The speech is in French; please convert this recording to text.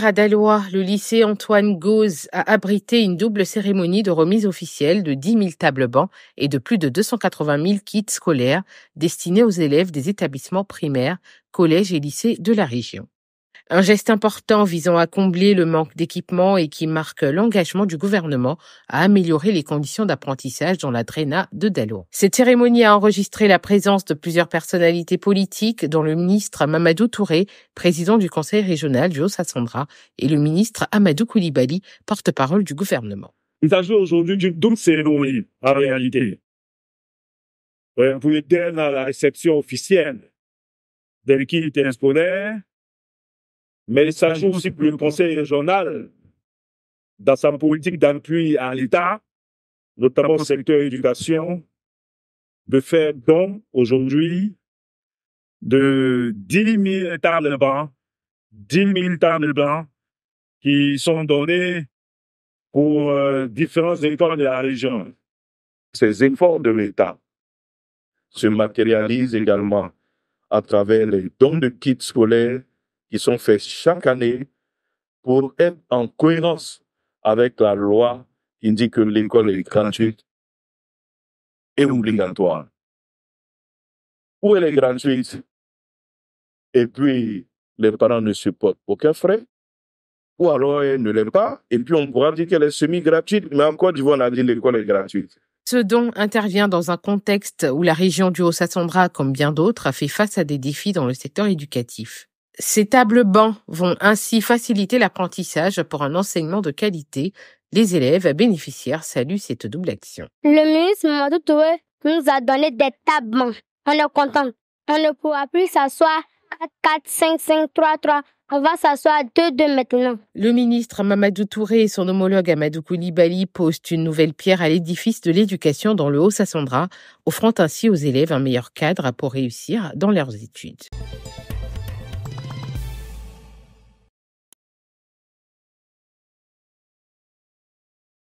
À Dalois, le lycée Antoine Gauze a abrité une double cérémonie de remise officielle de 10 000 tables bancs et de plus de 280 000 kits scolaires destinés aux élèves des établissements primaires, collèges et lycées de la région. Un geste important visant à combler le manque d'équipement et qui marque l'engagement du gouvernement à améliorer les conditions d'apprentissage dans la Drena de Dalo. Cette cérémonie a enregistré la présence de plusieurs personnalités politiques, dont le ministre Mamadou Touré, président du conseil régional du haut et le ministre Amadou Koulibaly, porte-parole du gouvernement. Il s'agit aujourd'hui d'une double cérémonie, en réalité. Vous la réception officielle mais il s'agit aussi que le Conseil régional, dans sa politique d'appui à l'État, notamment au secteur éducation, de faire don aujourd'hui de 10 000 tables blancs, 10 000 tables blancs qui sont données pour euh, différents états de la région. Ces efforts de l'État se matérialisent également à travers les dons de kits scolaires qui sont faits chaque année pour être en cohérence avec la loi qui dit que l'école est gratuite et obligatoire. Ou elle est gratuite et puis les parents ne supportent aucun frais, ou alors elle ne l'aiment pas, et puis on pourrait dire qu'elle est semi-gratuite, mais en du d'Ivoire, on a dit l'école est gratuite. Ce don intervient dans un contexte où la région du Haut-Sassandra, comme bien d'autres, a fait face à des défis dans le secteur éducatif. Ces tables bancs vont ainsi faciliter l'apprentissage pour un enseignement de qualité. Les élèves bénéficiaires saluent cette double action. Le ministre Mamadou Touré nous a donné des tables bancs. On est content. On ne pourra plus s'asseoir 4, 4, 5, 5, 3, 3. On va s'asseoir 2-2 maintenant. Le ministre Mamadou Touré et son homologue Amadou Koulibaly posent une nouvelle pierre à l'édifice de l'éducation dans le Haut-Sassandra, offrant ainsi aux élèves un meilleur cadre pour réussir dans leurs études.